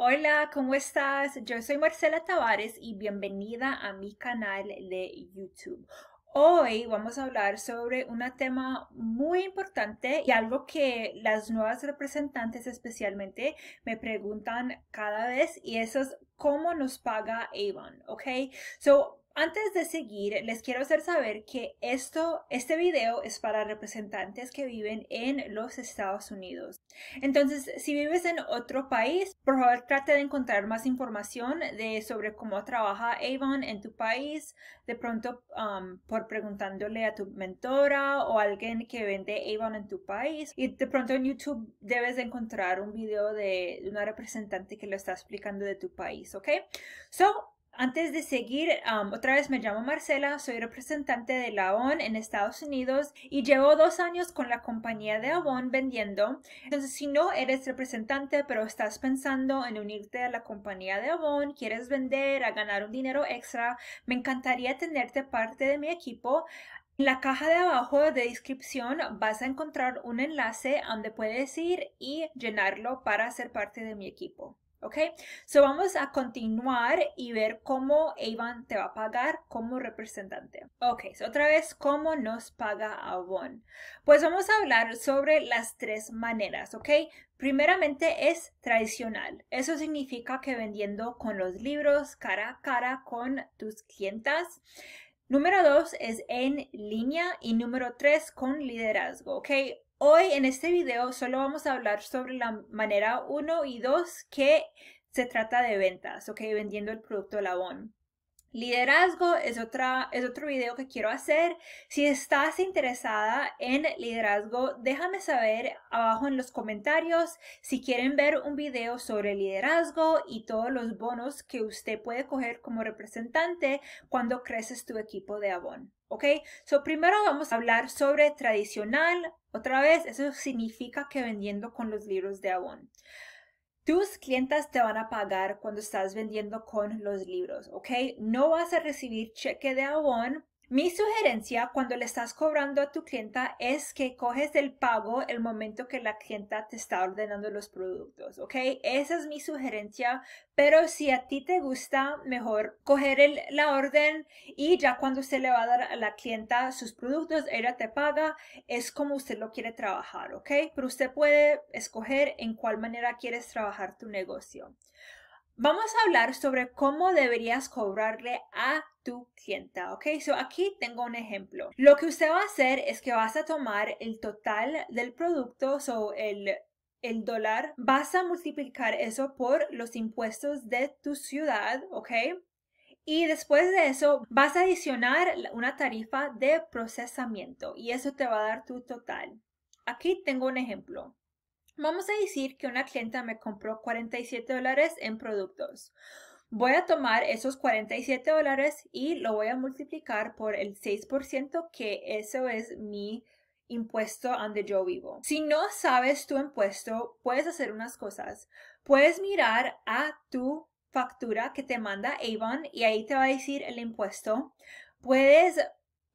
Hola, ¿cómo estás? Yo soy Marcela Tavares y bienvenida a mi canal de YouTube. Hoy vamos a hablar sobre un tema muy importante y algo que las nuevas representantes especialmente me preguntan cada vez y eso es cómo nos paga Avon, ¿ok? So, antes de seguir, les quiero hacer saber que esto, este video es para representantes que viven en los Estados Unidos. Entonces, si vives en otro país, por favor trate de encontrar más información de, sobre cómo trabaja Avon en tu país. De pronto, um, por preguntándole a tu mentora o alguien que vende Avon en tu país. Y de pronto en YouTube debes de encontrar un video de una representante que lo está explicando de tu país, ¿ok? So, antes de seguir, otra vez me llamo Marcela, soy representante de la ON en Estados Unidos y llevo dos años con la compañía de Avon vendiendo. Entonces, si no eres representante, pero estás pensando en unirte a la compañía de Avon, quieres vender, a ganar un dinero extra, me encantaría tenerte parte de mi equipo. En la caja de abajo de descripción vas a encontrar un enlace donde puedes ir y llenarlo para ser parte de mi equipo. ¿Ok? So vamos a continuar y ver cómo Avon te va a pagar como representante. Ok, otra vez, ¿cómo nos paga Avon? Pues vamos a hablar sobre las tres maneras, ¿ok? Primeramente es tradicional. Eso significa que vendiendo con los libros cara a cara con tus clientas. Número dos es en línea y número tres con liderazgo, ¿ok? Hoy en este video solo vamos a hablar sobre la manera 1 y 2 que se trata de ventas, ok, vendiendo el producto Labón. Liderazgo es, otra, es otro video que quiero hacer. Si estás interesada en liderazgo, déjame saber abajo en los comentarios si quieren ver un video sobre liderazgo y todos los bonos que usted puede coger como representante cuando creces tu equipo de Avon. ¿Ok? So, primero vamos a hablar sobre tradicional. Otra vez, eso significa que vendiendo con los libros de Avon. Tus clientas te van a pagar cuando estás vendiendo con los libros, ¿ok? No vas a recibir cheque de avon. Mi sugerencia cuando le estás cobrando a tu clienta es que coges el pago el momento que la clienta te está ordenando los productos, ¿ok? Esa es mi sugerencia, pero si a ti te gusta, mejor coger el, la orden y ya cuando usted le va a dar a la clienta sus productos, ella te paga, es como usted lo quiere trabajar, ¿ok? Pero usted puede escoger en cuál manera quieres trabajar tu negocio. Vamos a hablar sobre cómo deberías cobrarle a tu clienta, ¿ok? So aquí tengo un ejemplo. Lo que usted va a hacer es que vas a tomar el total del producto, o el el dólar, vas a multiplicar eso por los impuestos de tu ciudad, ¿ok? Y después de eso vas a adicionar una tarifa de procesamiento y eso te va a dar tu total. Aquí tengo un ejemplo. Vamos a decir que una clienta me compró 47 dólares en productos. Voy a tomar esos 47 dólares y lo voy a multiplicar por el 6%, que eso es mi impuesto donde yo vivo. Si no sabes tu impuesto, puedes hacer unas cosas. Puedes mirar a tu factura que te manda Avon y ahí te va a decir el impuesto. Puedes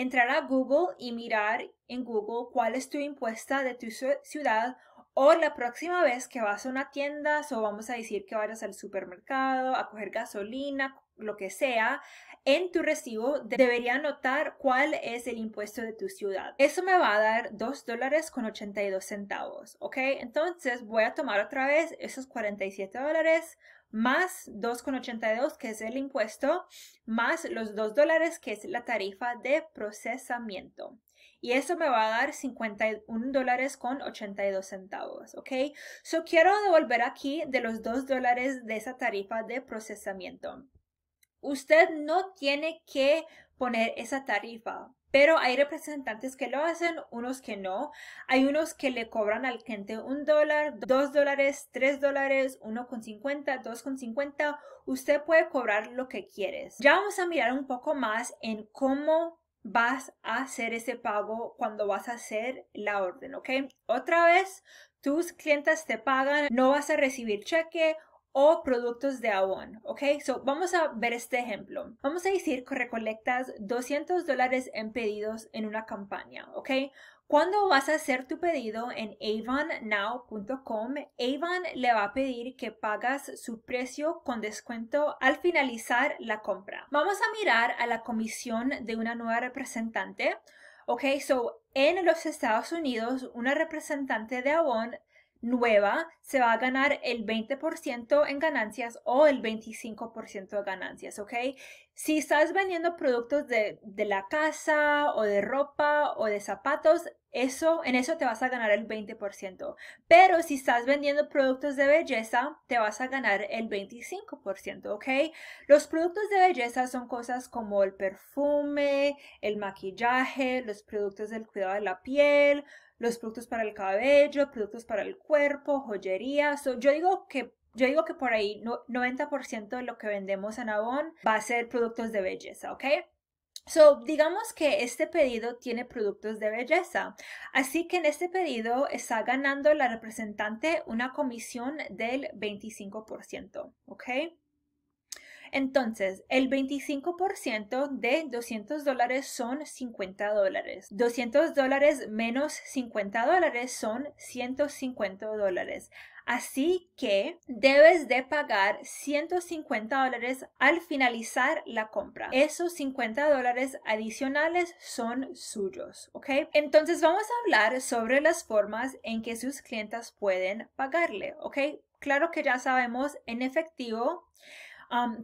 entrar a Google y mirar en Google cuál es tu impuesta de tu ciudad o la próxima vez que vas a una tienda o vamos a decir que vayas al supermercado a coger gasolina, lo que sea, en tu recibo debería notar cuál es el impuesto de tu ciudad. Eso me va a dar 2 dólares con 82 centavos, ¿ok? Entonces voy a tomar otra vez esos 47 dólares más 2,82 que es el impuesto, más los 2 dólares que es la tarifa de procesamiento. Y eso me va a dar 51 dólares con 82 centavos, ¿ok? So quiero devolver aquí de los 2 dólares de esa tarifa de procesamiento. Usted no tiene que poner esa tarifa pero hay representantes que lo hacen, unos que no. Hay unos que le cobran al cliente un dólar, dos dólares, tres dólares, uno con cincuenta, dos con cincuenta. Usted puede cobrar lo que quieres. Ya vamos a mirar un poco más en cómo vas a hacer ese pago cuando vas a hacer la orden, ¿ok? Otra vez, tus clientes te pagan, no vas a recibir cheque o productos de Avon, ¿ok? So, vamos a ver este ejemplo. Vamos a decir que recolectas 200 dólares en pedidos en una campaña, ¿ok? Cuando vas a hacer tu pedido en avonnow.com, Avon le va a pedir que pagas su precio con descuento al finalizar la compra. Vamos a mirar a la comisión de una nueva representante. Ok, so en los Estados Unidos, una representante de Avon nueva se va a ganar el 20% en ganancias o el 25% de ganancias, ¿ok? Si estás vendiendo productos de, la casa o de ropa o de zapatos, eso, en eso te vas a ganar el 20%. Pero si estás vendiendo productos de belleza, te vas a ganar el 25%, ¿ok? Los productos de belleza son cosas como el perfume, el maquillaje, los productos del cuidado de la piel, los productos para el cabello, productos para el cuerpo, joyería. yo digo que yo digo que por ahí 90% de lo que vendemos en Avon va a ser productos de belleza, ¿ok? So, digamos que este pedido tiene productos de belleza. Así que en este pedido está ganando la representante una comisión del 25%, ¿ok? Entonces, el 25% de 200 dólares son 50 dólares. 200 dólares menos 50 dólares son 150 dólares. Así que debes de pagar 150 dólares al finalizar la compra. Esos 50 dólares adicionales son suyos, ¿ok? Entonces vamos a hablar sobre las formas en que sus clientes pueden pagarle, ¿ok? Claro que ya sabemos en efectivo,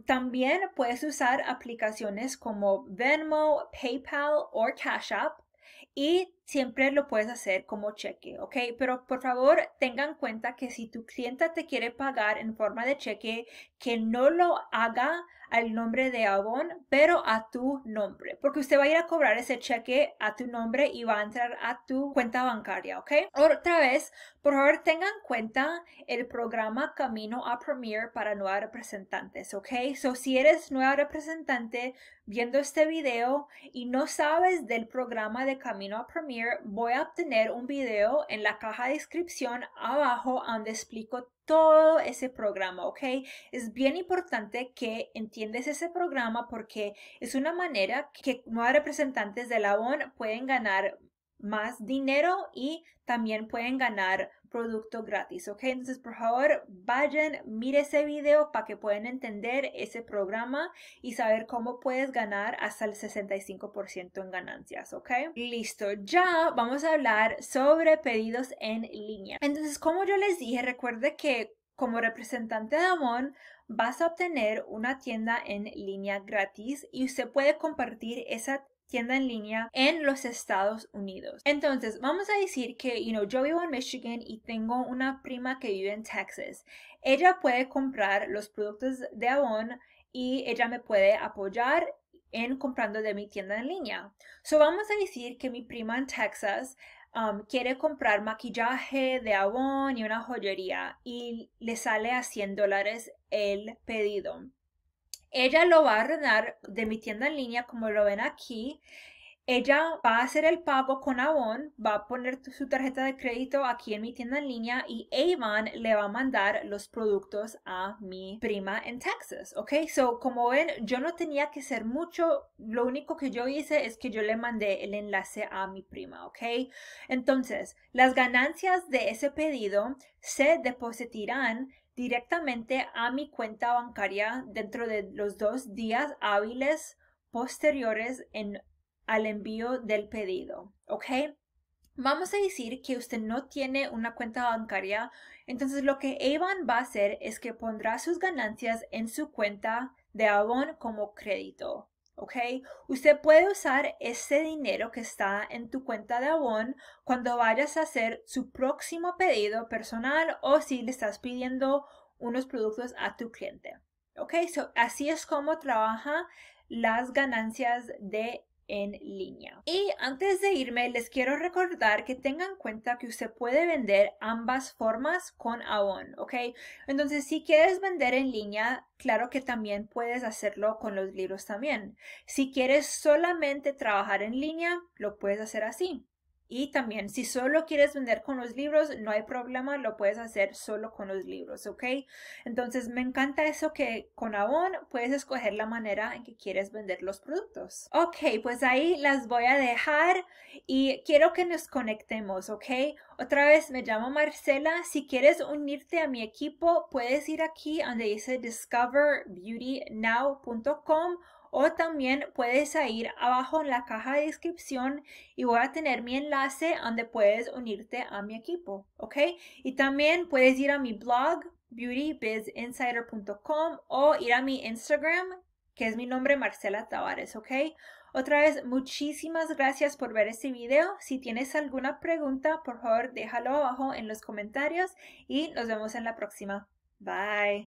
también puedes usar aplicaciones como Venmo, PayPal o Cash App y siempre lo puedes hacer como cheque, ¿ok? Pero por favor tengan en cuenta que si tu clienta te quiere pagar en forma de cheque, que no lo haga al nombre de Avon, pero a tu nombre, porque usted va a ir a cobrar ese cheque a tu nombre y va a entrar a tu cuenta bancaria, ¿ok? Otra vez, por favor tengan en cuenta el programa Camino a Premier para nuevos representantes, ¿ok? So si eres nueva representante viendo este video y no sabes del programa de Camino a Premier, voy a obtener un video en la caja de descripción abajo donde explico todo ese programa, ¿ok? Es bien importante que entiendas ese programa porque es una manera que nuevos representantes de la ON pueden ganar más dinero y también pueden ganar producto gratis, ¿ok? Entonces, por favor, vayan, mire ese video para que puedan entender ese programa y saber cómo puedes ganar hasta el 65% en ganancias, ¿ok? Listo, ya vamos a hablar sobre pedidos en línea. Entonces, como yo les dije, recuerde que como representante de Amon, vas a obtener una tienda en línea gratis y usted puede compartir esa tienda en línea en los Estados Unidos. Entonces, vamos a decir que, yo vivo en Michigan y tengo una prima que vive en Texas. Ella puede comprar los productos de Avon y ella me puede apoyar en comprando de mi tienda en línea. So, vamos a decir que mi prima en Texas um, quiere comprar maquillaje de Avon y una joyería y le sale a 100 dólares el pedido. Ella lo va a ordenar de mi tienda en línea, como lo ven aquí. Ella va a hacer el pago con Avon, va a poner su tarjeta de crédito aquí en mi tienda en línea y Avon le va a mandar los productos a mi prima en Texas, ¿ok? So, como ven, yo no tenía que hacer mucho, lo único que yo hice es que yo le mandé el enlace a mi prima, ¿ok? Entonces, las ganancias de ese pedido se depositarán directamente a mi cuenta bancaria dentro de los dos días hábiles posteriores al envío del pedido. ¿Ok? Vamos a decir que usted no tiene una cuenta bancaria, entonces lo que Avon va a hacer es que pondrá sus ganancias en su cuenta de Avon como crédito. ¿ok? Usted puede usar ese dinero que está en tu cuenta de Avon cuando vayas a hacer su próximo pedido personal o si le estás pidiendo unos productos a tu cliente. ¿Ok? así es como trabaja las ganancias de en línea. Y antes de irme, les quiero recordar que tengan en cuenta que usted puede vender ambas formas con Avon, ¿ok? Entonces, si quieres vender en línea, claro que también puedes hacerlo con los libros también. Si quieres solamente trabajar en línea, lo puedes hacer así. Y también, si solo quieres vender con los libros, no hay problema, lo puedes hacer solo con los libros, ¿ok? Entonces, me encanta eso que con Avon puedes escoger la manera en que quieres vender los productos. Ok, pues ahí las voy a dejar y quiero que nos conectemos, ¿ok? Otra vez, me llamo Marcela. Si quieres unirte a mi equipo, puedes ir aquí donde dice discoverbeautynow.com o también puedes ir abajo en la caja de descripción y voy a tener mi enlace donde puedes unirte a mi equipo, ¿ok? Y también puedes ir a mi blog beautybizinsider.com o ir a mi Instagram, que es mi nombre Marcela Tavares, ¿ok? Otra vez, muchísimas gracias por ver este video. Si tienes alguna pregunta, por favor déjalo abajo en los comentarios y nos vemos en la próxima. Bye.